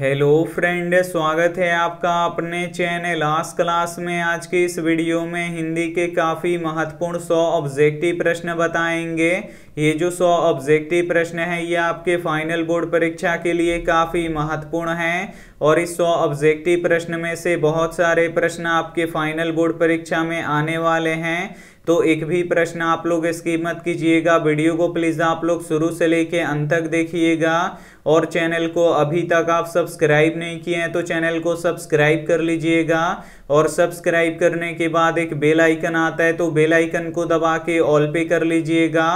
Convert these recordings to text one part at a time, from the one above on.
hello friend स्वागत है आपका अपने चैनल आज क्लास में आज के इस वीडियो में हिंदी के काफ़ी महत्वपूर्ण सौ ऑब्जेक्टिव प्रश्न बताएंगे ये जो सौ ऑब्जेक्टिव प्रश्न है ये आपके फाइनल बोर्ड परीक्षा के लिए काफ़ी महत्वपूर्ण हैं और इस सौ ऑब्जेक्टिव प्रश्न में से बहुत सारे प्रश्न आपके फाइनल बोर्ड परीक्षा में आने वाले हैं तो एक भी प्रश्न आप लोग इसकी मत कीजिएगा वीडियो को प्लीज़ आप लोग शुरू से लेके अंत तक देखिएगा और चैनल को अभी तक आप सब्सक्राइब नहीं किए हैं तो चैनल को सब्सक्राइब कर लीजिएगा और सब्सक्राइब करने के बाद एक बेल आइकन आता है तो बेल आइकन को दबा के ऑल पे कर लीजिएगा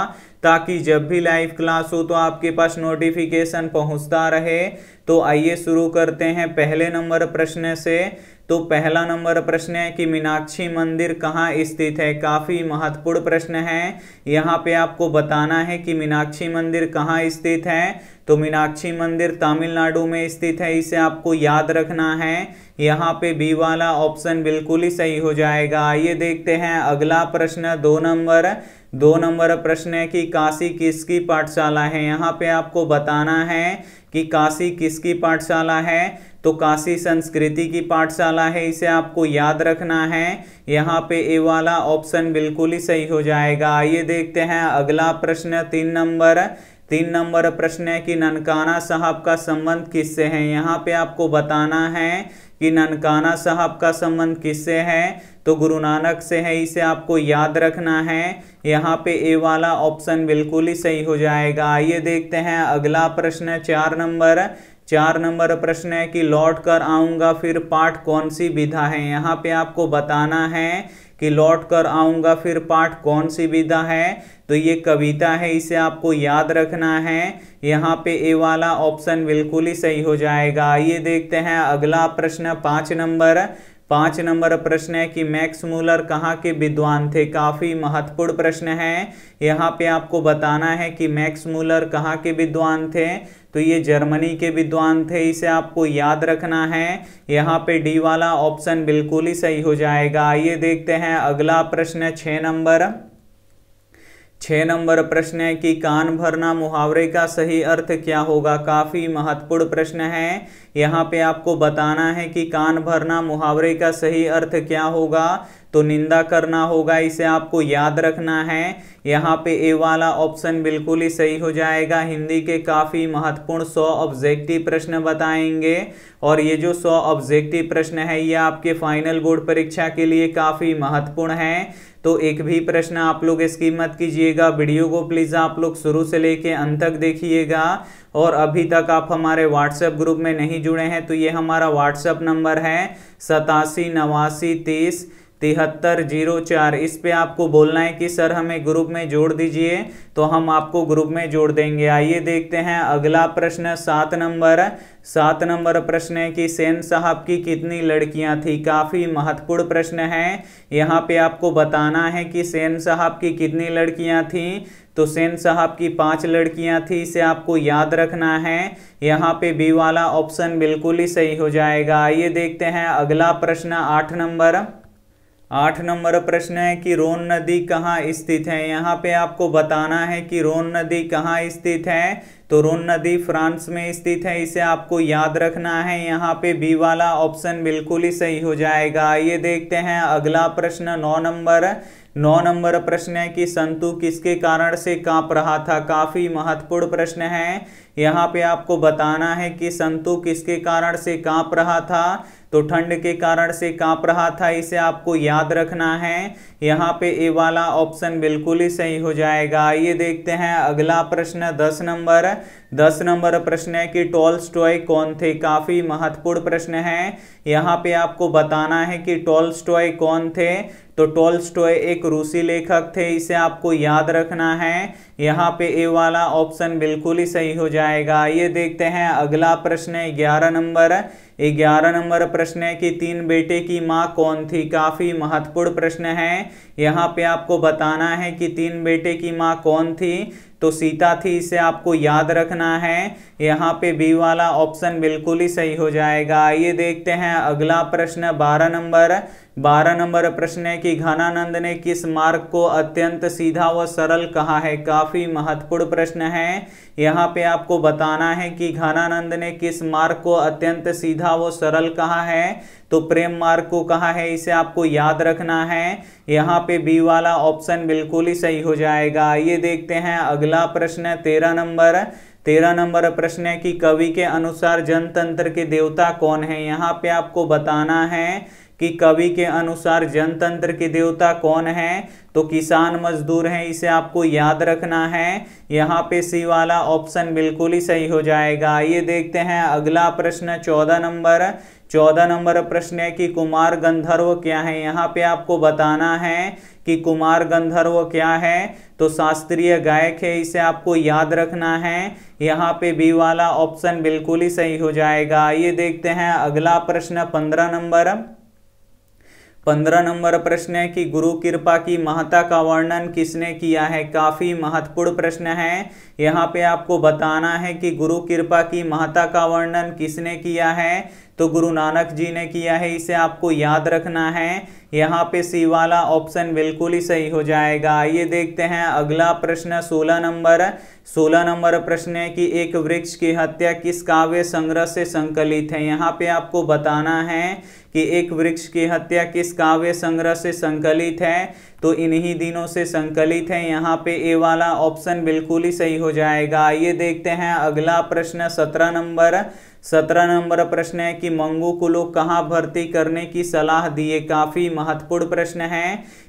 ताकि जब भी लाइव क्लास हो तो आपके पास नोटिफिकेशन पहुंचता रहे तो आइए शुरू करते हैं पहले नंबर प्रश्न से तो पहला नंबर प्रश्न है कि मीनाक्षी मंदिर कहाँ स्थित है काफ़ी महत्वपूर्ण प्रश्न है यहाँ पे आपको बताना है कि मीनाक्षी मंदिर कहाँ स्थित है तो मीनाक्षी मंदिर तमिलनाडु में स्थित है इसे आपको याद रखना है यहाँ पे बी वाला ऑप्शन बिल्कुल ही सही हो जाएगा आइए देखते हैं अगला प्रश्न दो नंबर दो नंबर प्रश्न है कि काशी किसकी पाठशाला है यहाँ पे आपको बताना है कि काशी किसकी पाठशाला है तो काशी संस्कृति की पाठशाला है इसे आपको याद रखना है यहाँ पे ए वाला ऑप्शन बिल्कुल ही सही हो जाएगा आइए देखते हैं अगला प्रश्न तीन नंबर तीन नंबर प्रश्न है कि ननकाना साहब का संबंध किससे है यहाँ पे आपको बताना है कि ननकाना साहब का संबंध किससे है तो गुरु नानक से है इसे आपको याद रखना है यहाँ पे ए वाला ऑप्शन बिल्कुल ही सही हो जाएगा आइए देखते हैं अगला प्रश्न चार नंबर चार नंबर प्रश्न है कि लौट कर आऊंगा फिर पाठ कौन सी विधा है यहाँ पे आपको बताना है कि लौट कर आऊंगा फिर पाठ कौन सी विधा है तो ये कविता है इसे आपको याद रखना है यहाँ पे ए वाला ऑप्शन बिल्कुल ही सही हो जाएगा आइए देखते हैं अगला प्रश्न पाँच नंबर पाँच नंबर प्रश्न है कि मैक्स मूलर कहाँ के विद्वान थे काफ़ी महत्वपूर्ण प्रश्न है यहाँ पे आपको बताना है कि मैक्स मूलर कहाँ के विद्वान थे तो ये जर्मनी के विद्वान थे इसे आपको याद रखना है यहाँ पे डी वाला ऑप्शन बिल्कुल ही सही हो जाएगा आइए देखते हैं अगला प्रश्न छः नंबर छः नंबर प्रश्न है कि कान भरना मुहावरे का सही अर्थ क्या होगा काफ़ी महत्वपूर्ण प्रश्न है यहाँ पे आपको बताना है कि कान भरना मुहावरे का सही अर्थ क्या होगा तो निंदा करना होगा इसे आपको याद रखना है यहाँ पे ए वाला ऑप्शन बिल्कुल ही सही हो जाएगा हिंदी के काफ़ी महत्वपूर्ण सौ ऑब्जेक्टिव प्रश्न बताएंगे और ये जो सौ ऑब्जेक्टिव प्रश्न है ये आपके फाइनल बोर्ड परीक्षा के लिए काफ़ी महत्वपूर्ण है तो एक भी प्रश्न आप लोग इसकी मत कीजिएगा वीडियो को प्लीज़ आप लोग शुरू से लेके अंत तक देखिएगा और अभी तक आप हमारे व्हाट्सएप ग्रुप में नहीं जुड़े हैं तो ये हमारा व्हाट्सएप नंबर है सतासी नवासी तीस तिहत्तर जीरो चार इस पर आपको बोलना है कि सर हमें ग्रुप में जोड़ दीजिए तो हम आपको ग्रुप में जोड़ देंगे आइए देखते हैं अगला प्रश्न सात नंबर सात नंबर प्रश्न है कि सेन साहब की कितनी लड़कियां थी काफ़ी महत्वपूर्ण प्रश्न है यहाँ पे आपको बताना है कि सेन साहब की कितनी लड़कियां थी तो सेन साहब की पांच लड़कियां थी इसे आपको याद रखना है यहाँ पे बी वाला ऑप्शन बिल्कुल ही सही हो जाएगा आइए देखते हैं अगला प्रश्न आठ नंबर आठ नंबर प्रश्न है कि रोन नदी कहाँ स्थित है यहाँ पे आपको बताना है कि रोन नदी कहाँ स्थित है तो रोन नदी फ्रांस में स्थित है इसे आपको याद रखना है यहाँ पे बी वाला ऑप्शन बिल्कुल ही सही हो जाएगा आइए देखते हैं अगला प्रश्न नौ नंबर नौ नंबर प्रश्न है कि संतु किसके कारण से कांप रहा था काफ़ी महत्वपूर्ण प्रश्न है यहाँ पे आपको बताना है कि संतु किसके कारण से कांप रहा था तो ठंड के कारण से कांप रहा था इसे आपको याद रखना है यहाँ पे ए वाला ऑप्शन बिल्कुल ही सही हो जाएगा आइए देखते हैं अगला प्रश्न दस नंबर दस नंबर प्रश्न है कि टोल स्टॉय कौन थे काफ़ी महत्वपूर्ण प्रश्न है यहाँ पे आपको बताना है कि टोल स्टॉय कौन थे तो टोल स्टॉय एक रूसी लेखक थे इसे आपको याद रखना है यहाँ पे ए वाला ऑप्शन बिल्कुल ही सही हो जाएगा ये देखते हैं अगला प्रश्न है ग्यारह नंबर ग्यारह नंबर प्रश्न है कि तीन बेटे की माँ कौन थी काफ़ी महत्वपूर्ण प्रश्न है यहाँ पे आपको बताना है कि तीन बेटे की माँ कौन थी तो सीता थी इसे आपको याद रखना है यहाँ पे बी वाला ऑप्शन बिल्कुल ही सही हो जाएगा आइए देखते हैं अगला प्रश्न बारह नंबर बारह नंबर प्रश्न है कि घनानंद ने किस मार्ग को अत्यंत सीधा व सरल कहा है काफ़ी महत्वपूर्ण प्रश्न है यहाँ पे आपको बताना है कि घनानंद ने किस मार्ग को अत्यंत सीधा व सरल कहा है तो प्रेम मार्ग को कहा है इसे आपको याद रखना है यहाँ पे बी वाला ऑप्शन बिल्कुल ही सही हो जाएगा ये देखते हैं अगला प्रश्न है तेरह नंबर तेरह नंबर प्रश्न है कि कवि के अनुसार जनतंत्र के देवता कौन है यहाँ पे आपको बताना है कि कवि के अनुसार जनतंत्र के देवता कौन है तो किसान मजदूर हैं इसे आपको याद रखना है यहाँ पे सी वाला ऑप्शन बिल्कुल ही सही हो जाएगा आइए देखते हैं अगला प्रश्न चौदह नंबर चौदह नंबर प्रश्न है कि कुमार गंधर्व क्या है यहाँ पे आपको बताना है कि कुमार गंधर्व क्या है तो शास्त्रीय गायक है इसे आपको याद रखना है यहाँ पे बी वाला ऑप्शन बिल्कुल ही सही हो जाएगा ये देखते हैं अगला प्रश्न पंद्रह नंबर पंद्रह नंबर प्रश्न है कि गुरु कृपा की महत्ता का वर्णन किसने किया है काफ़ी महत्वपूर्ण प्रश्न है यहाँ पे आपको बताना है कि गुरु कृपा की महत्ता का वर्णन किसने किया है तो गुरु नानक जी ने किया है इसे आपको याद रखना है यहाँ पे सी वाला ऑप्शन बिल्कुल ही सही हो जाएगा आइए देखते हैं अगला प्रश्न सोलह नंबर सोलह नंबर प्रश्न है कि एक वृक्ष की हत्या किस काव्य संग्रह से संकलित है यहाँ पे आपको बताना है कि एक वृक्ष की हत्या किस काव्य संग्रह से संकलित है तो इन्हीं दिनों से संकलित है यहाँ पे ए वाला ऑप्शन बिल्कुल ही सही हो जाएगा आइए देखते हैं अगला प्रश्न सत्रह नंबर सत्रह नंबर प्रश्न है कि मंगू को लोग कहाँ भर्ती करने की सलाह दिए काफ़ी महत्वपूर्ण प्रश्न है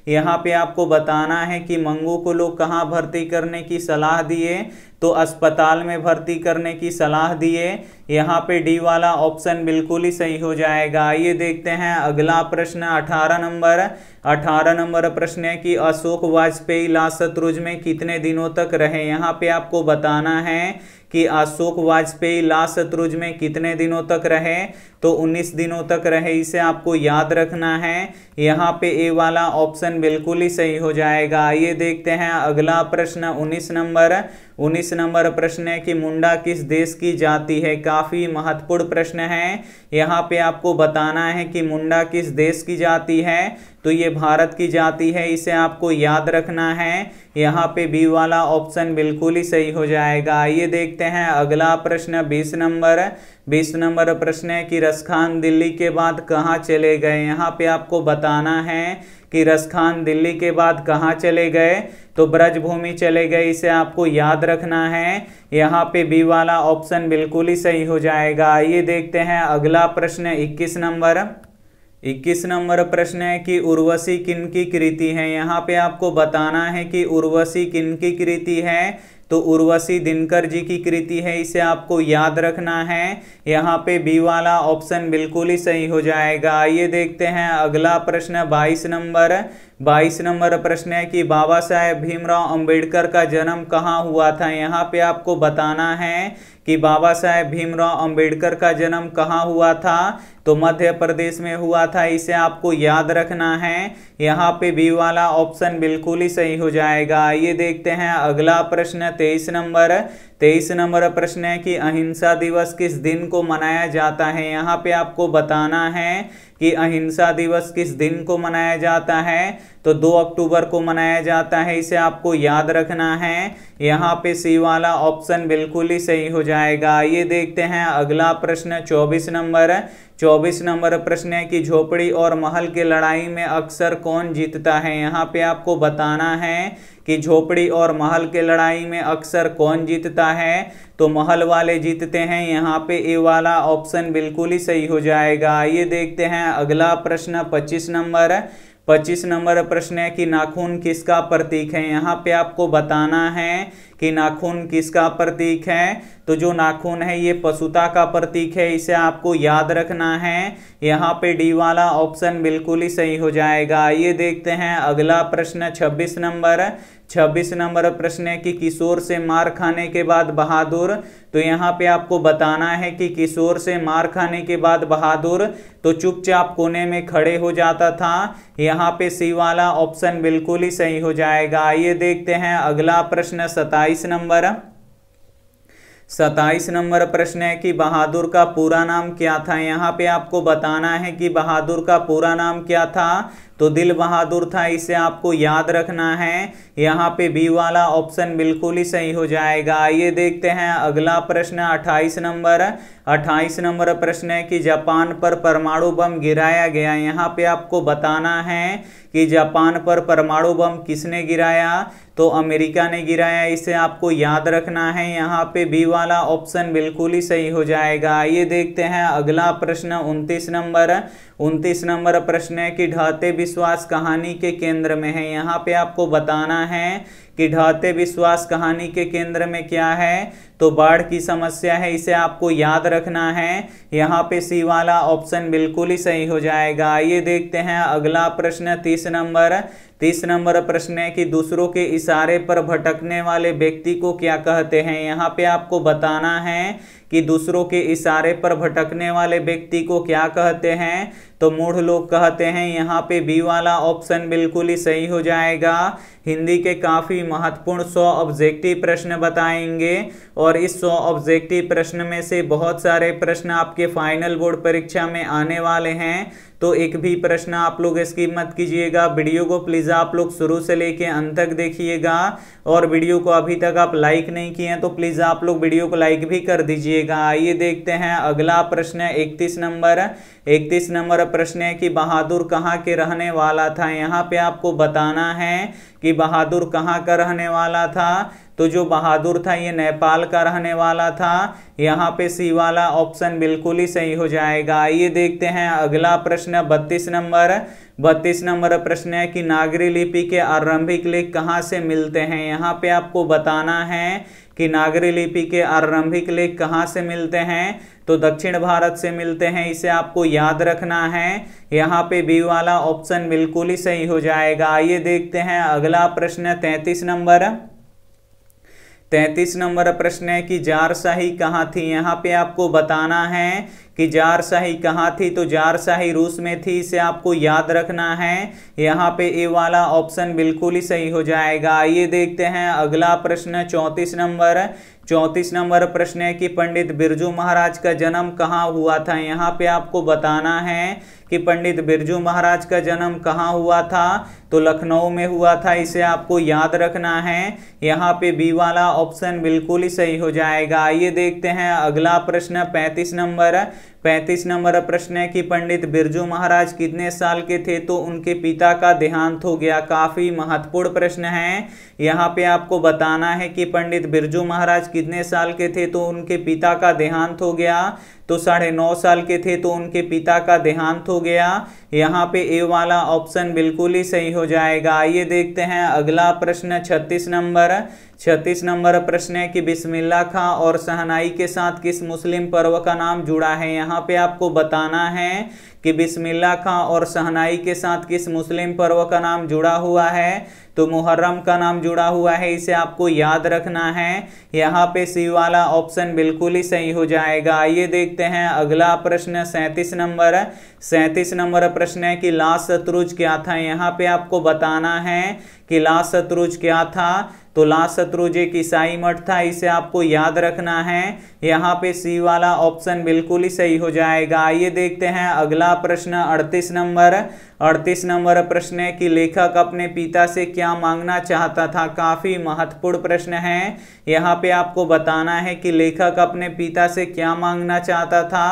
यहाँ पे आपको बताना है कि मंगू को लोग कहाँ भर्ती करने की सलाह दिए तो अस्पताल में भर्ती करने की सलाह दिए यहाँ पे डी वाला ऑप्शन बिल्कुल ही सही हो जाएगा आइए देखते हैं अगला प्रश्न 18 नंबर 18 नंबर प्रश्न है कि अशोक वाजपेयी लाल शत्रुज में कितने दिनों तक रहे यहाँ पे आपको बताना है कि अशोक वाजपेयी लाल शत्रुज में कितने दिनों तक रहे तो 19 दिनों तक रहे इसे आपको याद रखना है यहाँ पे ए वाला ऑप्शन बिल्कुल ही सही हो जाएगा आइए देखते हैं अगला प्रश्न उन्नीस नंबर उन्नीस नंबर प्रश्न है कि मुंडा किस देश की जाति है काफ़ी महत्वपूर्ण प्रश्न है यहाँ पे आपको बताना है कि मुंडा किस देश की जाति है तो ये भारत की जाति है इसे आपको याद रखना है यहाँ पे बी वाला ऑप्शन बिल्कुल ही सही हो जाएगा आइए देखते हैं अगला प्रश्न बीस नंबर बीस नंबर प्रश्न है कि रसखान दिल्ली के बाद कहाँ चले गए यहाँ पे आपको बताना है कि रसखान दिल्ली के बाद कहाँ चले गए तो ब्रजभूमि चले गए इसे आपको याद रखना है यहाँ पे बी वाला ऑप्शन बिल्कुल ही सही हो जाएगा आइए देखते हैं अगला प्रश्न 21 नंबर 21 नंबर प्रश्न है कि उर्वशी किन की कृति है यहाँ पे आपको बताना है कि उर्वशी किन की कृति है तो उर्वशी दिनकर जी की कृति है इसे आपको याद रखना है यहाँ पे बी वाला ऑप्शन बिल्कुल ही सही हो जाएगा आइए देखते हैं अगला प्रश्न बाईस नंबर बाईस नंबर प्रश्न है कि बाबा साहेब भीमराव अंबेडकर का जन्म कहाँ हुआ था यहाँ पे आपको बताना है कि बाबा साहेब भीमराव अंबेडकर का जन्म कहाँ हुआ था तो मध्य प्रदेश में हुआ था इसे आपको याद रखना है यहाँ पे बी वाला ऑप्शन बिल्कुल ही सही हो जाएगा आइए देखते हैं अगला प्रश्न तेईस नंबर तेईस नंबर प्रश्न है कि अहिंसा दिवस किस दिन को मनाया जाता है यहाँ पे आपको बताना है कि अहिंसा दिवस किस दिन को मनाया जाता है तो 2 अक्टूबर को मनाया जाता है इसे आपको याद रखना है यहाँ पे सी वाला ऑप्शन बिल्कुल ही सही हो जाएगा ये देखते हैं अगला प्रश्न 24 नंबर 24 नंबर प्रश्न है कि झोपड़ी और महल की लड़ाई में अक्सर कौन जीतता है यहाँ पे आपको बताना है कि झोपड़ी और महल के लड़ाई में अक्सर कौन जीतता है तो महल वाले जीतते हैं यहाँ पे ए वाला ऑप्शन बिल्कुल ही सही हो जाएगा ये देखते हैं अगला प्रश्न पच्चीस नंबर है पच्चीस नंबर प्रश्न है कि नाखून किसका प्रतीक है यहाँ पे आपको बताना है कि नाखून किसका प्रतीक है तो जो नाखून है ये पशुता का प्रतीक है इसे आपको याद रखना है यहाँ पे डी वाला ऑप्शन बिल्कुल ही सही हो जाएगा ये देखते हैं अगला प्रश्न 26 नंबर छब्बीस नंबर प्रश्न है कि किशोर से मार खाने के बाद बहादुर तो यहाँ पे आपको बताना है कि किशोर से मार खाने के बाद बहादुर तो चुपचाप कोने में खड़े हो जाता था यहाँ पे सी वाला ऑप्शन बिल्कुल ही सही हो जाएगा आइए देखते हैं अगला प्रश्न सताइस नंबर सताइस नंबर प्रश्न है कि बहादुर का पूरा नाम क्या था यहाँ पे आपको बताना है कि बहादुर का पूरा नाम क्या था तो दिल बहादुर था इसे आपको याद रखना है यहाँ पे बी वाला ऑप्शन बिल्कुल ही सही हो जाएगा आइए देखते हैं अगला प्रश्न 28 नंबर 28 नंबर प्रश्न है कि जापान पर परमाणु बम गिराया गया यहाँ पे आपको बताना है कि जापान पर परमाणु बम किसने गिराया तो अमेरिका ने गिराया इसे आपको याद रखना है यहाँ पे बी वाला ऑप्शन बिल्कुल ही सही हो जाएगा आइए देखते हैं अगला प्रश्न 29 नंबर उनतीस नंबर प्रश्न है कि ढाते विश्वास कहानी के केंद्र में है यहाँ पे आपको बताना है कि ढाते विश्वास कहानी के केंद्र में क्या है तो बाढ़ की समस्या है इसे आपको याद रखना है यहाँ पे सी वाला ऑप्शन बिल्कुल ही सही हो जाएगा आइए देखते हैं अगला प्रश्न तीस नंबर तीस नंबर प्रश्न है कि दूसरों के इशारे पर भटकने वाले व्यक्ति को क्या कहते हैं यहाँ पे आपको बताना है कि दूसरों के इशारे पर भटकने वाले व्यक्ति को क्या कहते हैं तो मूढ़ लोग कहते हैं यहाँ पे बी वाला ऑप्शन बिल्कुल ही सही हो जाएगा हिंदी के काफ़ी महत्वपूर्ण सौ ऑब्जेक्टिव प्रश्न बताएंगे और इस सौ ऑब्जेक्टिव प्रश्न में से बहुत सारे प्रश्न आपके फाइनल बोर्ड परीक्षा में आने वाले हैं तो एक भी प्रश्न आप लोग इसकी मत कीजिएगा वीडियो को प्लीज़ आप लोग शुरू से लेके अंत तक देखिएगा और वीडियो को अभी तक आप लाइक नहीं किए हैं तो प्लीज़ आप लोग वीडियो को लाइक भी कर दीजिएगा रहेगा आइए देखते हैं अगला प्रश्न है इकतीस नंबर इकतीस नंबर प्रश्न है कि बहादुर कहाँ के रहने वाला था यहाँ पे आपको बताना है कि बहादुर कहाँ का रहने वाला था तो जो बहादुर था ये नेपाल का रहने वाला था यहाँ पे सी वाला ऑप्शन बिल्कुल ही सही हो जाएगा आइए देखते हैं अगला प्रश्न बत्तीस नंबर बत्तीस नंबर प्रश्न है कि नागरी लिपि के आरंभिक लेख कहाँ से मिलते हैं यहाँ पे आपको बताना है कि नागरी लिपि के आरंभिक लेख कहाँ से मिलते हैं तो दक्षिण भारत से मिलते हैं इसे आपको याद रखना है यहाँ पे बी वाला ऑप्शन बिल्कुल ही सही हो जाएगा आइए देखते हैं अगला प्रश्न तैतीस नंबर तैंतीस नंबर प्रश्न है कि जारशाही कहाँ थी यहाँ पे आपको बताना है कि जारशाही कहाँ थी तो जारशाही रूस में थी इसे आपको याद रखना है यहाँ पे ए वाला ऑप्शन बिल्कुल ही सही हो जाएगा आइए देखते हैं अगला प्रश्न चौंतीस नंबर चौंतीस नंबर प्रश्न है कि पंडित बिरजू महाराज का जन्म कहाँ हुआ था यहाँ पे आपको बताना है कि पंडित बिरजू महाराज का जन्म कहाँ हुआ था तो लखनऊ में हुआ था इसे आपको याद रखना है यहाँ पे बी वाला ऑप्शन बिल्कुल ही सही हो जाएगा आइए देखते हैं अगला प्रश्न पैंतीस नंबर पैंतीस नंबर प्रश्न है कि पंडित बिरजू महाराज कितने साल के थे तो उनके पिता का देहांत हो गया काफ़ी महत्वपूर्ण प्रश्न है यहाँ पे आपको बताना है कि पंडित बिरजू महाराज कितने साल के थे तो उनके पिता का देहांत हो गया तो साढ़े नौ साल के थे तो उनके पिता का देहांत हो गया यहाँ पे ए वाला ऑप्शन बिल्कुल ही सही हो जाएगा आइए देखते हैं अगला प्रश्न छत्तीस नंबर छत्तीस नंबर प्रश्न है कि बिस्मिल्ला खां और सहनाई के साथ किस मुस्लिम पर्व का नाम जुड़ा है यहाँ पे आपको बताना है कि बिस्मिल्ला खां और सहनाई के साथ किस मुस्लिम पर्व का नाम जुड़ा हुआ है तो मुहर्रम का नाम जुड़ा हुआ है इसे आपको याद रखना है यहाँ पे सी वाला ऑप्शन बिल्कुल ही सही हो जाएगा आइए देखते हैं अगला प्रश्न सैंतीस नंबर सैंतीस नंबर प्रश्न है कि लाश शत्रुज क्या था यहाँ पे आपको बताना है कि लाश शत्रुज क्या था तो लास्ट शत्रुजे ईसाई मठ था इसे आपको याद रखना है यहाँ पे सी वाला ऑप्शन बिल्कुल ही सही हो जाएगा आइए देखते हैं अगला प्रश्न अड़तीस नंबर अड़तीस नंबर प्रश्न है कि लेखक अपने पिता से क्या मांगना चाहता था काफ़ी महत्वपूर्ण प्रश्न है यहाँ पे आपको बताना है कि लेखक अपने पिता से क्या मांगना चाहता था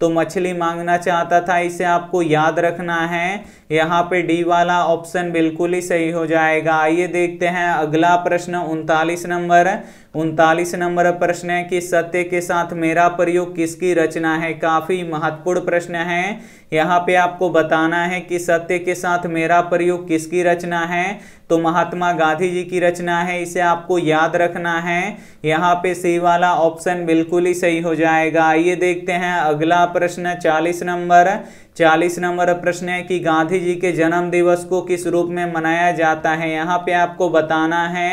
तो मछली मांगना चाहता था इसे आपको याद रखना है यहाँ पे डी वाला ऑप्शन बिल्कुल ही सही हो जाएगा आइए देखते हैं अगला प्रश्न उनतालीस नंबर उनतालीस नंबर प्रश्न है कि सत्य के साथ मेरा प्रयोग किसकी रचना है काफ़ी महत्वपूर्ण प्रश्न है यहाँ पे आपको बताना है कि सत्य के साथ मेरा प्रयोग किसकी रचना है तो महात्मा गांधी जी की रचना है इसे आपको याद रखना है यहाँ पे सी वाला ऑप्शन बिल्कुल ही सही हो जाएगा आइए देखते हैं अगला प्रश्न चालीस नंबर चालीस नंबर प्रश्न है कि गांधी जी के जन्म दिवस को किस रूप में मनाया जाता है यहाँ पे आपको बताना है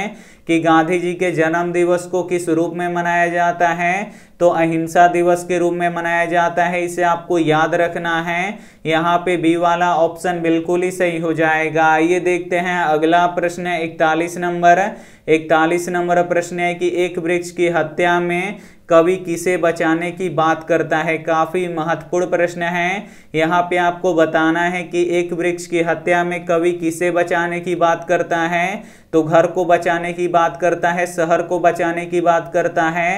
कि गांधी जी के जन्म दिवस को किस रूप में मनाया जाता है तो अहिंसा दिवस के रूप में मनाया जाता है इसे आपको याद रखना है यहाँ पे बी वाला ऑप्शन बिल्कुल ही सही हो जाएगा आइए देखते हैं अगला प्रश्न है इकतालीस नंबर इकतालीस नंबर प्रश्न है कि एक वृक्ष की हत्या में कवि किसे बचाने की बात करता है काफ़ी महत्वपूर्ण प्रश्न है यहाँ पे आपको बताना है कि एक वृक्ष की हत्या में कवि किसे बचाने की बात करता है तो घर को बचाने की बात करता है शहर को बचाने की बात करता है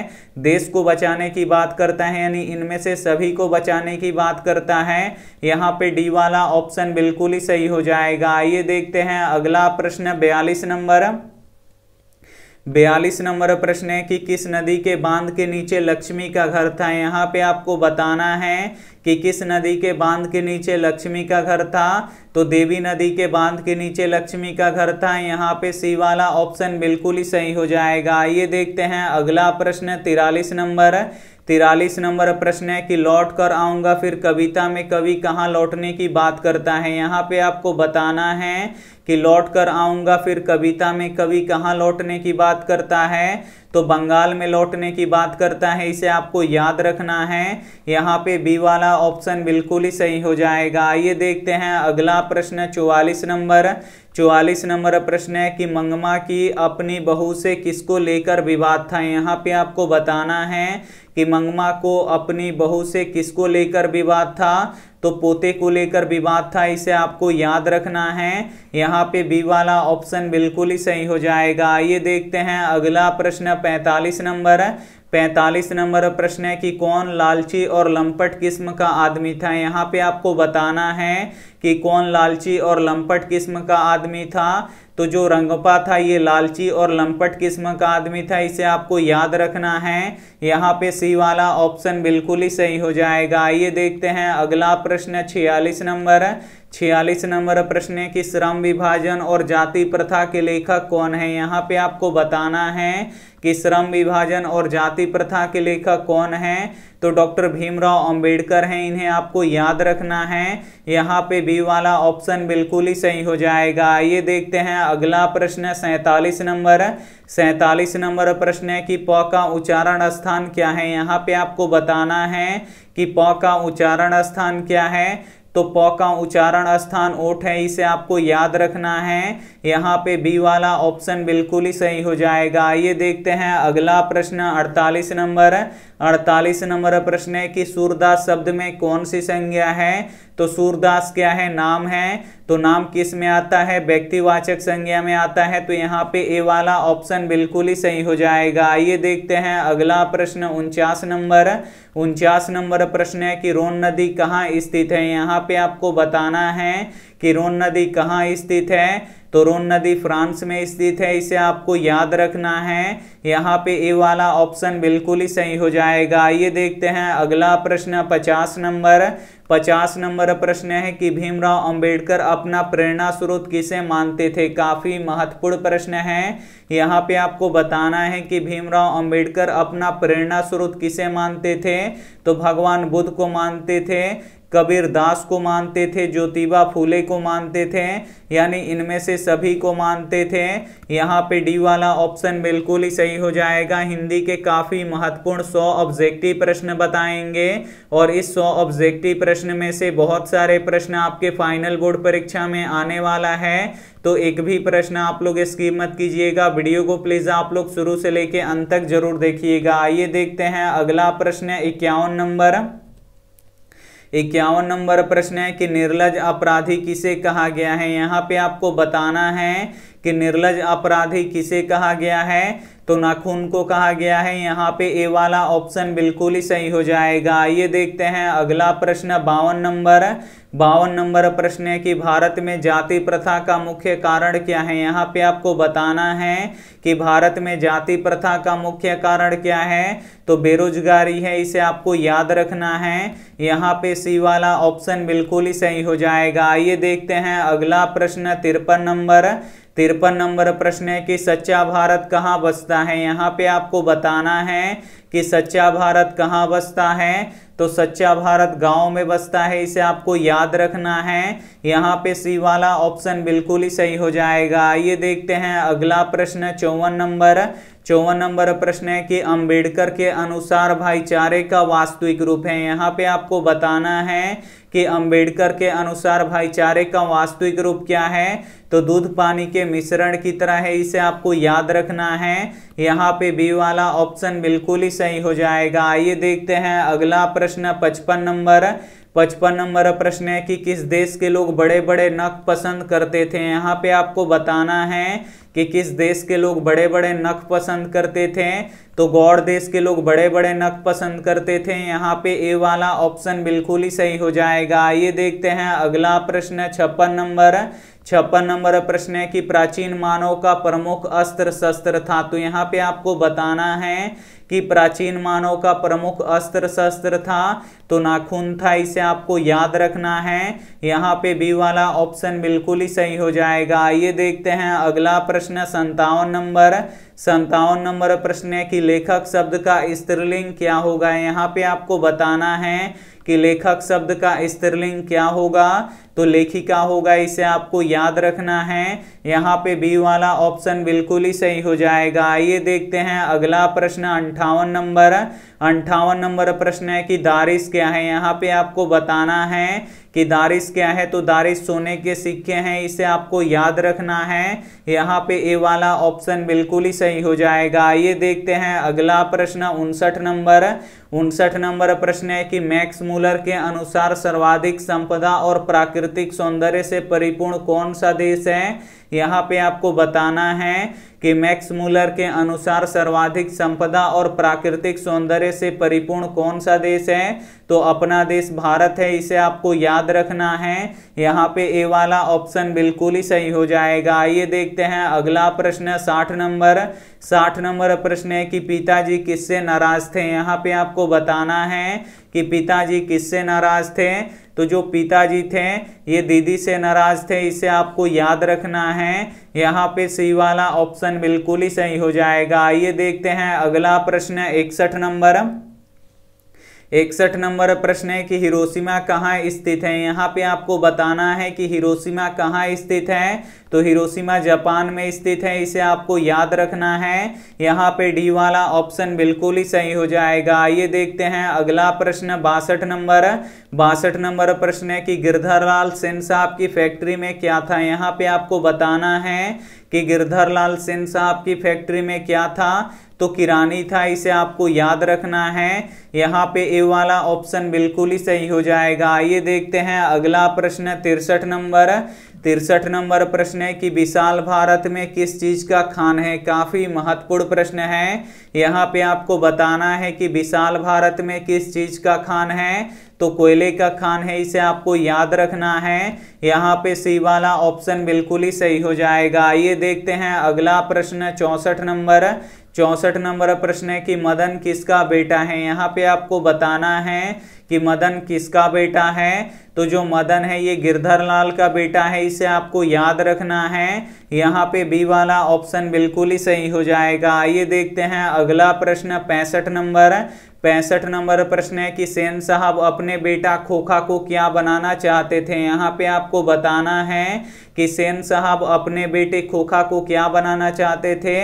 देश को बचाने बचाने की बात करता है यानी इनमें से सभी को बचाने की बात करता है यहाँ पे डी वाला ऑप्शन बिल्कुल ही सही हो जाएगा आइए देखते हैं अगला प्रश्न बयालीस नंबर बयालीस नंबर प्रश्न है कि किस नदी के बांध के नीचे लक्ष्मी का घर था यहाँ पे आपको बताना है कि किस नदी के बांध के नीचे लक्ष्मी का घर था तो देवी नदी के बांध के नीचे लक्ष्मी का घर था यहाँ पे सी वाला ऑप्शन बिल्कुल ही सही हो जाएगा आइए देखते हैं अगला प्रश्न तिरालीस नंबर तिरालीस नंबर प्रश्न है कि लौट कर आऊँगा फिर कविता में कवि कहाँ लौटने की बात करता है यहाँ पे आपको बताना है कि लौट कर आऊँगा फिर कविता में कवि कहाँ लौटने की बात करता है तो बंगाल में लौटने की बात करता है इसे आपको याद रखना है यहाँ पे बी वाला ऑप्शन बिल्कुल ही सही हो जाएगा आइए देखते हैं अगला प्रश्न चौवालीस नंबर चौवालीस नंबर प्रश्न है कि मंगमा की अपनी बहू से किसको लेकर विवाद था यहाँ पे आपको बताना है कि मंगमा को अपनी बहू से किसको लेकर विवाद था तो पोते को लेकर विवाद था इसे आपको याद रखना है यहाँ पे बी वाला ऑप्शन बिल्कुल ही सही हो जाएगा आइए देखते हैं अगला प्रश्न पैंतालीस नंबर है पैंतालीस नंबर प्रश्न है कि कौन लालची और लंपट किस्म का आदमी था यहाँ पे आपको बताना है कि कौन लालची और लंपट किस्म का आदमी था तो जो रंगपा था ये लालची और लंपट किस्म का आदमी था इसे आपको याद रखना है यहाँ पे सी वाला ऑप्शन बिल्कुल ही सही हो जाएगा आइए देखते हैं अगला प्रश्न छियालीस नंबर छियालीस नंबर प्रश्न है कि श्रम विभाजन और जाति प्रथा के लेखक कौन है यहाँ पे आपको बताना है कि श्रम विभाजन और जाति प्रथा के लेखक कौन है तो डॉक्टर भीमराव अंबेडकर हैं इन्हें आपको याद रखना है यहाँ पे बी वाला ऑप्शन बिल्कुल ही सही हो जाएगा आइए देखते हैं अगला प्रश्न सैतालीस नंबर सैतालीस नंबर प्रश्न है कि प का उच्चारण स्थान क्या है यहाँ पे आपको बताना है कि प का उच्चारण स्थान क्या है तो प का उच्चारण स्थान ओठ है इसे आपको याद रखना है यहाँ पे बी वाला ऑप्शन बिल्कुल ही सही हो जाएगा आइए देखते हैं अगला प्रश्न 48 नंबर है 48 नंबर प्रश्न है कि सूरदास शब्द में कौन सी संज्ञा है तो सूरदास क्या है नाम है तो नाम किस में आता है व्यक्तिवाचक संज्ञा में आता है तो यहाँ पे ए वाला ऑप्शन बिल्कुल ही सही हो जाएगा आइए देखते हैं अगला प्रश्न उनचास नंबर उनचास नंबर प्रश्न है कि रोन नदी कहाँ स्थित है यहाँ पे आपको बताना है कि रोन नदी कहाँ स्थित है तो रोन नदी फ्रांस में स्थित है इसे आपको याद रखना है यहाँ पे ए वाला ऑप्शन बिल्कुल ही सही हो जाएगा आइए देखते हैं अगला प्रश्न पचास नंबर पचास नंबर प्रश्न है कि भीमराव अंबेडकर अपना प्रेरणा स्रोत किसे मानते थे काफ़ी महत्वपूर्ण प्रश्न है यहाँ पे आपको बताना है कि भीमराव अंबेडकर अपना प्रेरणा स्रोत किसे मानते थे तो भगवान बुद्ध को मानते थे कबीर दास को मानते थे ज्योतिबा फूले को मानते थे यानी इनमें से सभी को मानते थे यहाँ पे डी वाला ऑप्शन बिल्कुल ही सही हो जाएगा हिंदी के काफ़ी महत्वपूर्ण सौ ऑब्जेक्टिव प्रश्न बताएंगे और इस सौ ऑब्जेक्टिव प्रश्न में से बहुत सारे प्रश्न आपके फाइनल बोर्ड परीक्षा में आने वाला है तो एक भी प्रश्न आप लोग इसकी मत कीजिएगा वीडियो को प्लीज़ आप लोग शुरू से लेके अंत तक जरूर देखिएगा आइए देखते हैं अगला प्रश्न इक्यावन नंबर इक्यावन नंबर प्रश्न है कि निर्लज अपराधी किसे कहा गया है यहाँ पे आपको बताना है कि निर्लज अपराधी किसे कहा गया है तो नाखून को कहा गया है यहाँ पे ए वाला ऑप्शन बिल्कुल ही सही हो जाएगा आइए देखते हैं अगला प्रश्न बावन नंबर बावन नंबर प्रश्न है कि भारत में जाति प्रथा का मुख्य कारण क्या है यहाँ पे आपको बताना है कि भारत में जाति प्रथा का मुख्य कारण क्या है तो बेरोजगारी है इसे आपको याद रखना है यहाँ पे सी वाला ऑप्शन बिल्कुल ही सही हो जाएगा आइए देखते हैं अगला प्रश्न तिरपन नंबर तिरपन नंबर प्रश्न है कि सच्चा भारत कहाँ बसता है यहाँ पे आपको बताना है कि सच्चा भारत कहाँ बसता है तो सच्चा भारत गांव में बसता है इसे आपको याद रखना है यहाँ पे सी वाला ऑप्शन बिल्कुल ही सही हो जाएगा आइए देखते हैं अगला प्रश्न चौवन नंबर चौवन नंबर प्रश्न है कि अंबेडकर के अनुसार भाईचारे का वास्तविक रूप है यहाँ पे आपको बताना है कि अंबेडकर के अनुसार भाईचारे का वास्तविक रूप क्या है तो दूध पानी के मिश्रण की तरह है इसे आपको याद रखना है यहाँ पे बी वाला ऑप्शन बिल्कुल ही सही हो जाएगा आइए देखते हैं अगला प्रश्न पचपन नंबर पचपन नंबर प्रश्न है कि किस देश के लोग बड़े बड़े नख पसंद करते थे यहाँ पे आपको बताना है कि किस देश के लोग बड़े बड़े नख पसंद करते थे तो गौड़ देश के लोग बड़े बड़े नख पसंद करते थे यहाँ पे ए वाला ऑप्शन बिल्कुल ही सही हो जाएगा आइए देखते हैं अगला प्रश्न छप्पन नंबर छप्पन नंबर प्रश्न है कि प्राचीन मानव का प्रमुख अस्त्र शस्त्र था तो यहाँ पे आपको बताना है कि प्राचीन मानव का प्रमुख अस्त्र शस्त्र था तो नाखून था इसे आपको याद रखना है यहाँ पे बी वाला ऑप्शन बिल्कुल ही सही हो जाएगा आइए देखते हैं अगला प्रश्न संतावन नंबर संतावन नंबर प्रश्न है कि लेखक शब्द का स्त्रीलिंग क्या होगा यहाँ पे आपको बताना है कि लेखक शब्द का स्त्रीलिंग क्या होगा तो लेखिका होगा इसे आपको याद रखना है यहाँ पे बी वाला ऑप्शन बिल्कुल ही सही हो जाएगा आइए देखते हैं अगला प्रश्न अंठावन नंबर अंठावन नंबर प्रश्न है कि दारिश क्या है यहाँ पे आपको बताना है कि दारिश क्या है तो दारिश सोने के सिक्के हैं इसे आपको याद रखना है यहाँ पे ए वाला ऑप्शन बिल्कुल ही सही हो जाएगा आइए देखते हैं अगला प्रश्न उनसठ नंबर उनसठ नंबर प्रश्न है कि मैक्स मूलर के अनुसार सर्वाधिक संपदा और प्राकृतिक सौंदर्य से परिपूर्ण कौन सा देश है यहाँ पे आपको बताना है कि मैक्स मूलर के अनुसार सर्वाधिक संपदा और प्राकृतिक सौंदर्य से परिपूर्ण कौन सा देश है तो अपना देश भारत है इसे आपको याद रखना है यहाँ पे ए वाला ऑप्शन बिल्कुल ही सही हो जाएगा आइए देखते हैं अगला प्रश्न साठ नंबर साठ नंबर प्रश्न है कि पिताजी किससे नाराज थे यहाँ पे आपको बताना है कि पिताजी किससे नाराज थे तो जो पिताजी थे ये दीदी से नाराज थे इसे आपको याद रखना है यहाँ पे सी वाला ऑप्शन बिल्कुल ही सही हो जाएगा आइए देखते हैं अगला प्रश्न इकसठ नंबर इकसठ नंबर प्रश्न है कि हिरोशिमा कहाँ स्थित है यहाँ पे आपको बताना है कि हिरोशिमा कहाँ स्थित है तो हिरोशिमा जापान में स्थित है इसे आपको याद रखना है यहाँ पे डी वाला ऑप्शन बिल्कुल ही सही हो जाएगा आइए देखते हैं अगला प्रश्न बासठ नंबर बासठ नंबर प्रश्न है कि गिरधरलाल सेन साहब की फैक्ट्री में क्या था यहाँ पे आपको बताना है कि लाल सिंह साहब की फैक्ट्री में क्या था तो किरानी था इसे आपको याद रखना है यहाँ पे ए वाला ऑप्शन बिल्कुल ही सही हो जाएगा आइए देखते हैं अगला प्रश्न तिरसठ नंबर तिरसठ नंबर प्रश्न है कि विशाल भारत में किस चीज़ का खान है काफ़ी महत्वपूर्ण प्रश्न है यहाँ पे आपको बताना है कि विशाल भारत में किस चीज़ का खान है तो कोयले का खान है इसे आपको याद रखना है यहाँ पे सी वाला ऑप्शन बिल्कुल ही सही हो जाएगा आइए देखते हैं अगला प्रश्न चौंसठ नंबर चौंसठ नंबर प्रश्न है कि मदन किसका बेटा है यहाँ पे आपको बताना है कि मदन किसका बेटा है तो जो मदन है ये गिरधर लाल का बेटा है इसे आपको याद रखना है यहाँ पे बी वाला ऑप्शन बिल्कुल ही सही हो जाएगा आइए देखते हैं अगला प्रश्न पैंसठ नंबर पैंसठ नंबर प्रश्न है कि सेन साहब अपने बेटा खोखा को क्या बनाना चाहते थे यहाँ पे आपको बताना है कि सेन साहब अपने बेटे खोखा को क्या बनाना चाहते थे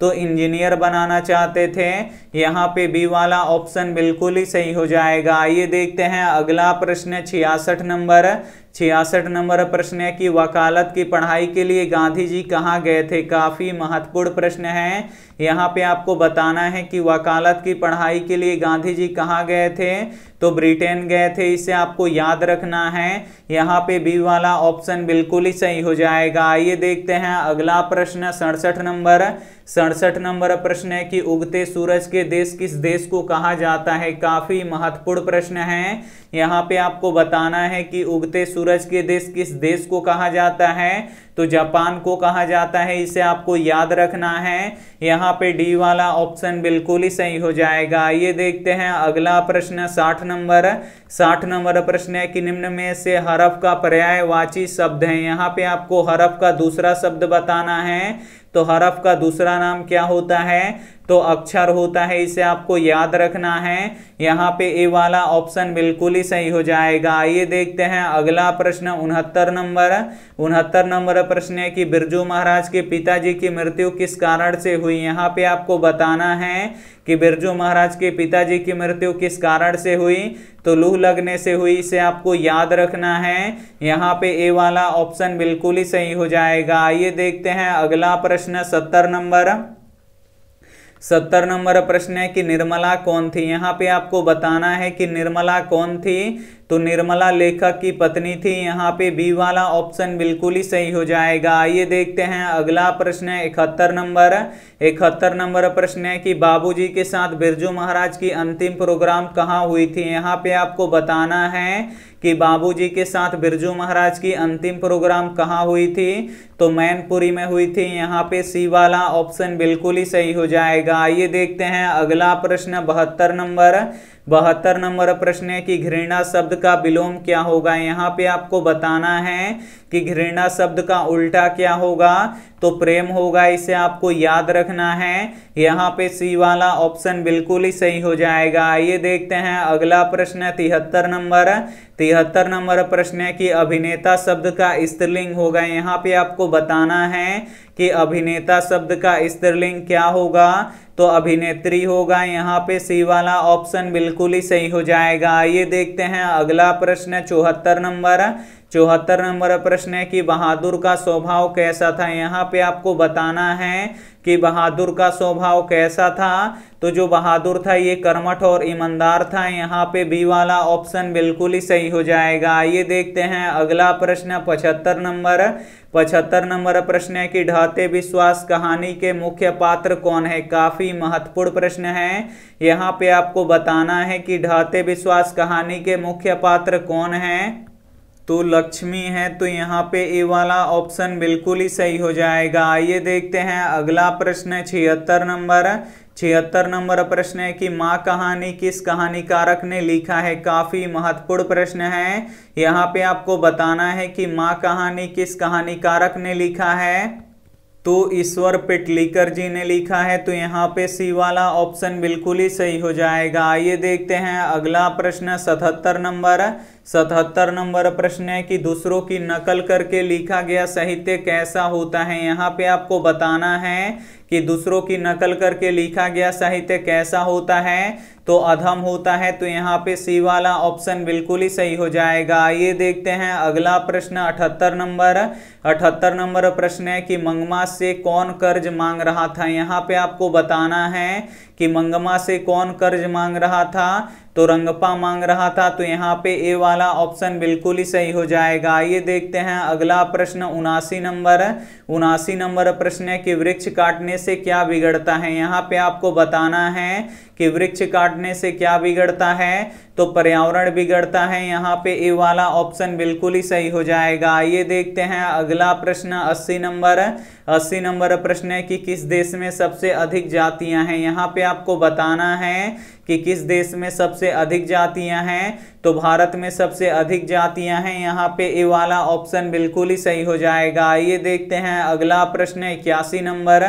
तो इंजीनियर बनाना चाहते थे यहाँ पे बी वाला ऑप्शन बिल्कुल ही सही हो जाएगा आइए देखते हैं अगला प्रश्न छियासठ नंबर छियासठ नंबर प्रश्न है कि वकालत की पढ़ाई के लिए गांधी जी कहाँ गए थे काफ़ी महत्वपूर्ण प्रश्न है यहाँ पे आपको बताना है कि वकालत की पढ़ाई के लिए गांधी जी कहाँ गए थे तो ब्रिटेन गए थे इसे आपको याद रखना है यहाँ पे बी वाला ऑप्शन बिल्कुल ही सही हो जाएगा आइए देखते हैं अगला प्रश्न सड़सठ नंबर सड़सठ नंबर प्रश्न है कि उगते सूरज के देश किस देश को कहा जाता है काफ़ी महत्वपूर्ण प्रश्न है यहाँ पे आपको बताना है कि उगते सूरज सूरज के देश किस देश को कहा जाता है तो जापान को कहा जाता है इसे आपको याद रखना है यहाँ पे डी वाला ऑप्शन बिल्कुल ही सही हो जाएगा ये देखते हैं अगला प्रश्न साठ नंबर साठ नंबर प्रश्न है कि निम्न में से हरफ का पर्यायवाची शब्द है यहाँ पे आपको हरफ का दूसरा शब्द बताना है तो हरफ का दूसरा नाम क्या होता है तो अक्षर होता है इसे आपको याद रखना है यहाँ पे ए वाला ऑप्शन बिल्कुल ही सही हो जाएगा आइए देखते हैं अगला प्रश्न उनहत्तर नंबर उनहत्तर नंबर प्रश्न है कि बिरजू महाराज के पिताजी की मृत्यु किस कारण से हुई यहाँ पे आपको बताना है कि बिरजू महाराज के पिताजी की मृत्यु किस कारण से हुई तो लूह लगने से हुई इसे आपको याद रखना है यहाँ पे ए वाला ऑप्शन बिल्कुल ही सही हो जाएगा आइए देखते हैं अगला प्रश्न सत्तर नंबर सत्तर नंबर प्रश्न है कि निर्मला कौन थी यहाँ पे आपको बताना है कि निर्मला कौन थी तो निर्मला लेखक की पत्नी थी यहाँ पे बी वाला ऑप्शन बिल्कुल ही सही हो जाएगा आइए देखते हैं अगला प्रश्न है इकहत्तर नंबर इकहत्तर नंबर प्रश्न है कि बाबूजी के साथ बिरजू महाराज की अंतिम प्रोग्राम कहाँ हुई थी यहाँ पे आपको बताना है कि बाबूजी के साथ बिरजू महाराज की अंतिम प्रोग्राम कहाँ हुई थी तो मैनपुरी में हुई थी यहाँ पे सी वाला ऑप्शन बिल्कुल ही सही हो जाएगा आइए देखते हैं अगला प्रश्न बहत्तर नंबर बहत्तर नंबर प्रश्न है कि घृणा शब्द का विलोम क्या होगा यहाँ पे आपको बताना है कि घृणा शब्द का उल्टा क्या होगा तो प्रेम होगा इसे आपको याद रखना है यहाँ पे सी वाला ऑप्शन बिल्कुल ही सही हो जाएगा आइए देखते हैं अगला प्रश्न तिहत्तर नंबर तिहत्तर नंबर प्रश्न है कि अभिनेता शब्द का स्त्रीलिंग होगा यहाँ पे आपको बताना है कि अभिनेता शब्द का स्त्रीलिंग क्या होगा तो अभिनेत्री होगा यहाँ पे सी वाला ऑप्शन बिल्कुल ही सही हो जाएगा आइए देखते हैं अगला प्रश्न चौहत्तर नंबर चौहत्तर नंबर प्रश्न है कि बहादुर का स्वभाव कैसा था यहाँ पे आपको बताना है कि बहादुर का स्वभाव कैसा था तो जो बहादुर था ये कर्मठ और ईमानदार था यहाँ पे बी वाला ऑप्शन बिल्कुल ही सही हो जाएगा ये देखते हैं अगला प्रश्न पचहत्तर नंबर पचहत्तर नंबर प्रश्न है कि ढहते विश्वास कहानी के मुख्य पात्र कौन है काफ़ी महत्वपूर्ण प्रश्न है यहाँ पे आपको बताना है कि ढहते विश्वास कहानी के मुख्य पात्र कौन है तो लक्ष्मी है तो यहाँ पे ए वाला ऑप्शन बिल्कुल ही सही हो जाएगा आइए देखते हैं अगला प्रश्न है छिहत्तर नंबर छिहत्तर नंबर प्रश्न है कि माँ कहानी किस कहानीकारक ने लिखा है काफ़ी महत्वपूर्ण प्रश्न है यहाँ पे आपको बताना है कि माँ कहानी किस कहानीकारक ने लिखा है तो ईश्वर पेटलीकर जी ने लिखा है तो यहाँ पे सी वाला ऑप्शन बिल्कुल ही सही हो जाएगा आइए देखते हैं अगला प्रश्न सतहत्तर नंबर सतहत्तर नंबर प्रश्न है कि दूसरों की नकल करके लिखा गया साहित्य कैसा होता है यहाँ पे आपको बताना है कि दूसरों की नकल करके लिखा गया साहित्य कैसा होता है तो अधम होता है तो यहाँ पे सी वाला ऑप्शन बिल्कुल ही सही हो जाएगा आइए देखते हैं अगला प्रश्न अठहत्तर नंबर अठहत्तर नंबर प्रश्न है कि मंगमा से कौन कर्ज मांग रहा था यहाँ पे आपको बताना है कि मंगमा से कौन कर्ज मांग रहा था तो रंगपा मांग रहा था तो यहाँ पे ए वाला ऑप्शन बिल्कुल ही सही हो जाएगा आइए देखते हैं अगला प्रश्न उनासी नंबर उनासी नंबर प्रश्न है कि वृक्ष काटने से क्या बिगड़ता है यहाँ पे आपको बताना है कि वृक्ष काटने से क्या बिगड़ता है तो पर्यावरण बिगड़ता है यहाँ पे ए वाला ऑप्शन बिल्कुल ही सही हो जाएगा आइए देखते हैं अगला प्रश्न 80 नंबर 80 नंबर प्रश्न है कि किस देश में सबसे अधिक जातियां हैं यहाँ पे आपको बताना है कि किस देश में सबसे अधिक जातियां हैं तो भारत में सबसे अधिक जातियां हैं यहाँ पे ये वाला ऑप्शन बिल्कुल ही सही हो जाएगा आइए देखते हैं अगला प्रश्न इक्यासी नंबर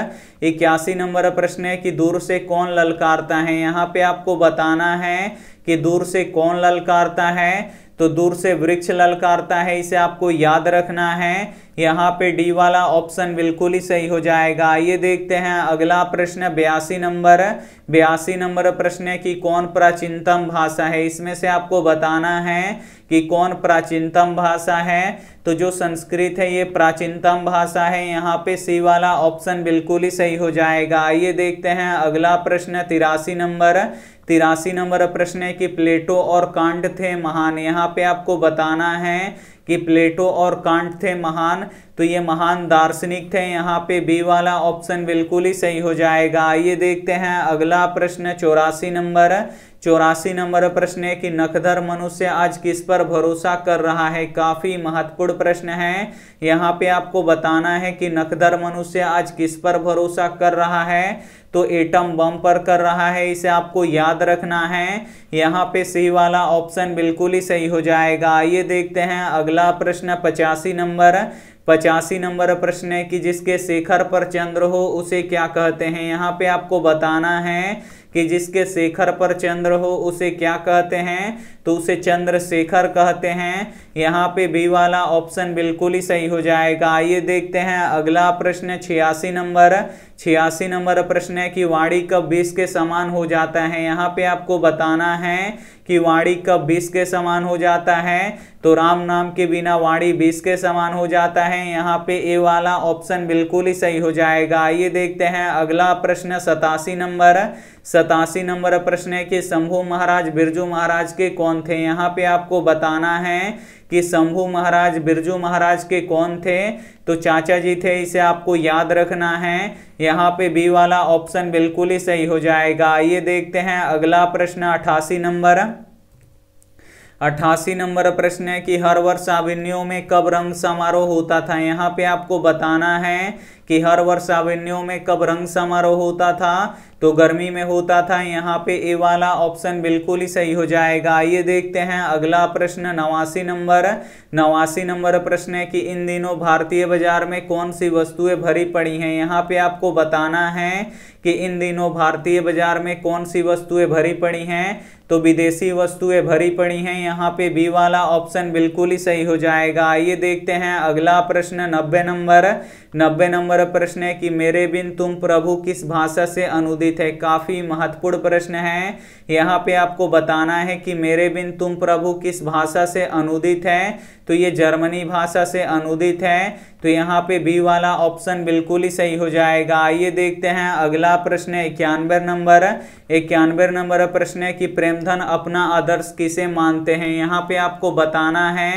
इक्यासी नंबर प्रश्न है कि दूर से कौन ललकारता है यहाँ पे आपको बताना है कि दूर से कौन ललकारता है तो दूर से वृक्ष ललकारता है इसे आपको याद रखना है यहाँ पे डी वाला ऑप्शन बिल्कुल ही सही हो जाएगा आइए देखते हैं अगला प्रश्न बयासी नंबर बयासी नंबर प्रश्न है कि कौन प्राचीनतम भाषा है इसमें से आपको बताना है कि कौन प्राचीनतम भाषा है तो जो संस्कृत है ये प्राचीनतम भाषा है यहाँ पे सी वाला ऑप्शन बिल्कुल ही सही हो जाएगा आइए देखते हैं अगला प्रश्न तिरासी नंबर तिरासी नंबर प्रश्न है कि प्लेटो और कांड थे महान यहाँ पे आपको बताना है कि प्लेटो और कांट थे महान तो ये महान दार्शनिक थे यहाँ पे बी वाला ऑप्शन बिल्कुल ही सही हो जाएगा आइए देखते हैं अगला प्रश्न चौरासी नंबर चौरासी नंबर प्रश्न है कि नखधर मनुष्य आज किस पर भरोसा कर रहा है काफी महत्वपूर्ण प्रश्न है यहाँ पे आपको बताना है कि नखधर मनुष्य आज किस पर भरोसा कर रहा है तो एटम बम पर कर रहा है इसे आपको याद रखना है यहाँ पे सी वाला ऑप्शन बिल्कुल ही सही हो जाएगा आइए देखते हैं अगला प्रश्न पचासी नंबर पचासी नंबर प्रश्न है कि जिसके शिखर पर चंद्र हो उसे क्या कहते हैं यहाँ पे आपको बताना है कि जिसके शेखर पर चंद्र हो उसे क्या कहते हैं तो उसे चंद्रशेखर कहते हैं यहाँ पे बी वाला ऑप्शन बिल्कुल ही सही हो जाएगा आइए देखते हैं अगला प्रश्न छियासी नंबर छियासी नंबर प्रश्न है कि वाड़ी कब बीस के समान हो जाता है यहाँ पे आपको बताना है कि वाणी कब बीस के समान हो जाता है तो राम नाम के बिना वाणी बीस के समान हो जाता है यहाँ पे ए वाला ऑप्शन बिल्कुल ही सही हो जाएगा आइए देखते हैं अगला प्रश्न सतासी नंबर सतासी नंबर प्रश्न है कि शंभू महाराज बिरजू महाराज के कौन कौन थे यहाँ पे आपको बताना है कि शंभू महाराज बिरजू महाराज के कौन थे तो चाचा जी थे इसे आपको याद रखना है यहाँ पे बी वाला ऑप्शन बिल्कुल ही सही हो जाएगा आइए देखते हैं अगला प्रश्न अठासी नंबर अट्ठासी नंबर प्रश्न है कि हर वर्ष अवेन्यू में कब रंग समारोह होता था यहाँ पे आपको बताना है कि हर वर्ष अवेन्यू में कब रंग समारोह होता था तो गर्मी में होता था यहाँ पे ए वाला ऑप्शन बिल्कुल ही सही हो जाएगा आइए देखते हैं अगला प्रश्न नवासी नंबर नवासी नंबर प्रश्न है कि इन दिनों भारतीय बाजार में कौन सी वस्तुएं भरी पड़ी हैं यहाँ पे आपको बताना है कि इन दिनों भारतीय बाजार में कौन सी वस्तुएं भरी पड़ी हैं तो विदेशी वस्तुएं भरी पड़ी हैं यहाँ पे बी वाला ऑप्शन बिल्कुल ही सही हो जाएगा आइए देखते हैं अगला प्रश्न नब्बे नंबर नब्बे नंबर हमारा प्रश्न है कि मेरे बिन तुम प्रभु किस भाषा से अनुदित है काफ़ी महत्वपूर्ण प्रश्न है यहाँ पे आपको बताना है कि मेरे बिन तुम प्रभु किस भाषा से अनुदित है तो ये जर्मनी भाषा से अनुदित है तो यहाँ पे बी वाला ऑप्शन बिल्कुल ही सही हो जाएगा आइए देखते हैं अगला प्रश्न है इक्यानवे नंबर इक्यानवे नंबर प्रश्न है कि प्रेमधन अपना आदर्श किसे मानते हैं यहाँ पे आपको बताना है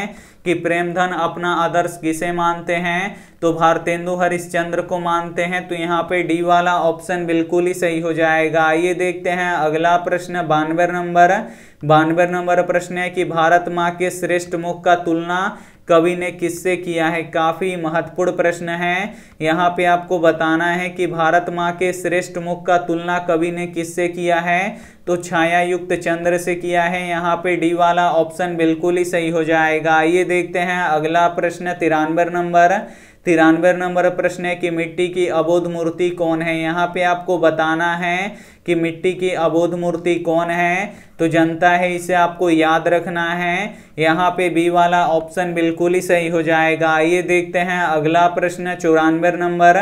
कि प्रेमधन अपना आदर्श किसे मानते हैं तो भारतेंदु हरिश्चंद्र को मानते हैं तो यहाँ पे डी वाला ऑप्शन बिल्कुल ही सही हो जाएगा आइए देखते हैं अगला प्रश्न बानवे नंबर बानवे नंबर प्रश्न है कि भारत माँ के श्रेष्ठ मुख का तुलना कवि ने किससे किया है काफ़ी महत्वपूर्ण प्रश्न है यहाँ पे आपको बताना है कि भारत माँ के श्रेष्ठ मुख का तुलना कवि ने किससे किया है तो छाया युक्त चंद्र से किया है यहाँ पे डी वाला ऑप्शन बिल्कुल ही सही हो जाएगा आइए देखते हैं अगला प्रश्न तिरानवे नंबर तिरानवे नंबर प्रश्न है कि मिट्टी की अबोध मूर्ति कौन है यहाँ पे आपको बताना है कि मिट्टी की अबोध मूर्ति कौन है तो जनता है इसे आपको याद रखना है यहाँ पे बी वाला ऑप्शन बिल्कुल ही सही हो जाएगा आइए देखते हैं अगला प्रश्न चौरानवे नंबर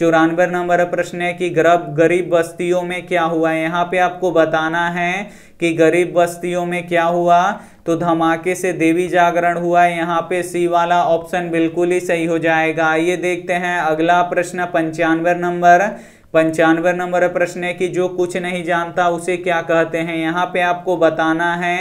चौरानवे नंबर प्रश्न है कि गरीब गरीब बस्तियों में क्या हुआ है यहाँ पे आपको बताना है कि गरीब बस्तियों में क्या हुआ तो धमाके से देवी जागरण हुआ यहाँ पे सी वाला ऑप्शन बिल्कुल ही सही हो जाएगा आइए देखते हैं अगला प्रश्न पंचानवे नंबर पंचानवे नंबर प्रश्न है कि जो कुछ नहीं जानता उसे क्या कहते हैं यहाँ पे आपको बताना है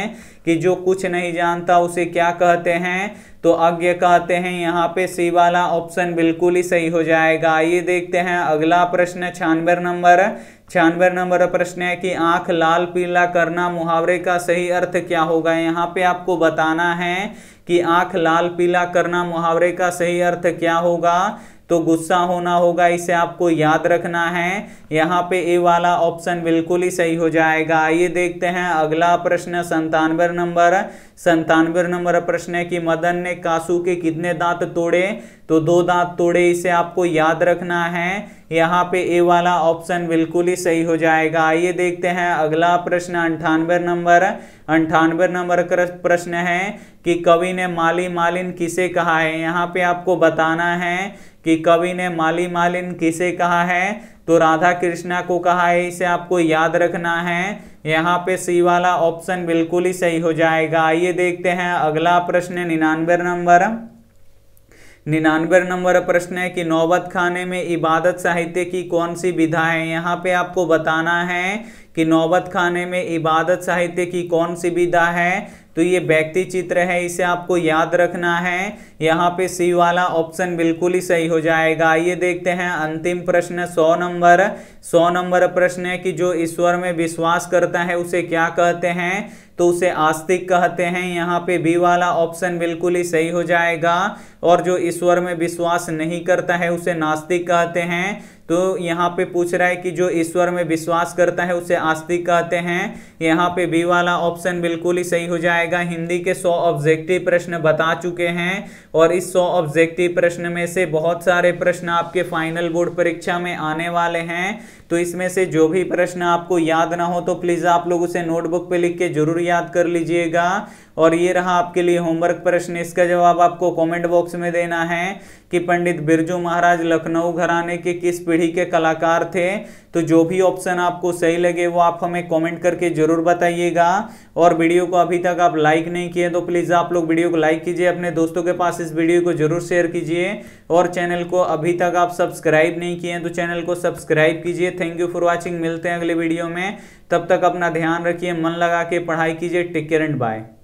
कि जो कुछ नहीं जानता उसे क्या कहते हैं तो अज्ञ कहते हैं यहाँ पे सी वाला ऑप्शन बिल्कुल ही सही हो जाएगा आइए देखते हैं अगला प्रश्न छियानवे नंबर छियानवे नंबर प्रश्न है कि आंख लाल पीला करना मुहावरे का सही अर्थ क्या होगा यहाँ पे आपको बताना है कि आंख लाल पीला करना मुहावरे का सही अर्थ क्या होगा तो गुस्सा होना होगा इसे आपको याद रखना है यहाँ पे ए वाला ऑप्शन बिल्कुल ही सही हो जाएगा आइए देखते हैं अगला प्रश्न संतानवे नंबर संतानवे नंबर प्रश्न है कि मदन ने कासू के कितने दांत तोड़े तो दो दांत तोड़े इसे आपको याद रखना है यहाँ पे ए वाला ऑप्शन बिल्कुल ही सही हो जाएगा आइए देखते हैं अगला प्रश्न अंठानवे नंबर अंठानवे नंबर प्रश्न है कि कवि ने माली मालिन किसे कहा है यहाँ पे आपको बताना है कि कवि ने माली मालिन किसे कहा है तो राधा कृष्णा को कहा है इसे आपको याद रखना है यहाँ पे सी वाला ऑप्शन बिल्कुल ही सही हो जाएगा आइए देखते हैं अगला प्रश्न निन्यानवे नंबर निन्यानवे नंबर प्रश्न है कि नौबत खाने में इबादत साहित्य की कौन सी विधा है यहाँ पे आपको बताना है कि नौबत खाने में इबादत साहित्य की कौन सी विधा है तो ये व्यक्ति चित्र है इसे आपको याद रखना है यहाँ पे सी वाला ऑप्शन बिल्कुल ही सही हो जाएगा ये देखते हैं अंतिम प्रश्न सौ नंबर सौ नंबर प्रश्न है कि जो ईश्वर में विश्वास करता है उसे क्या कहते हैं तो उसे आस्तिक कहते हैं यहाँ पे बी वाला ऑप्शन बिल्कुल ही सही हो जाएगा और जो ईश्वर में विश्वास नहीं करता है उसे नास्तिक कहते हैं तो यहाँ पे पूछ रहा है कि जो ईश्वर में विश्वास करता है उसे आस्तिक कहते हैं यहाँ पे बी वाला ऑप्शन बिल्कुल ही सही हो जाएगा हिंदी के सौ ऑब्जेक्टिव प्रश्न बता चुके हैं और इस सौ ऑब्जेक्टिव प्रश्न में से बहुत सारे प्रश्न आपके फाइनल बोर्ड परीक्षा में आने वाले हैं तो इसमें से जो भी प्रश्न आपको याद ना हो तो प्लीज़ आप लोग उसे नोटबुक पे लिख के जरूर याद कर लीजिएगा और ये रहा आपके लिए होमवर्क प्रश्न इसका जवाब आपको कमेंट बॉक्स में देना है कि पंडित बिरजू महाराज लखनऊ घराने के किस पीढ़ी के कलाकार थे तो जो भी ऑप्शन आपको सही लगे वो आप हमें कमेंट करके जरूर बताइएगा और वीडियो को अभी तक आप लाइक नहीं किए तो प्लीज़ आप लोग वीडियो को लाइक कीजिए अपने दोस्तों के पास इस वीडियो को जरूर शेयर कीजिए और चैनल को अभी तक आप सब्सक्राइब नहीं किए तो चैनल को सब्सक्राइब कीजिए थैंक यू फॉर वॉचिंग मिलते हैं अगले वीडियो में तब तक अपना ध्यान रखिए मन लगा के पढ़ाई कीजिए टेक केयर एंड बाय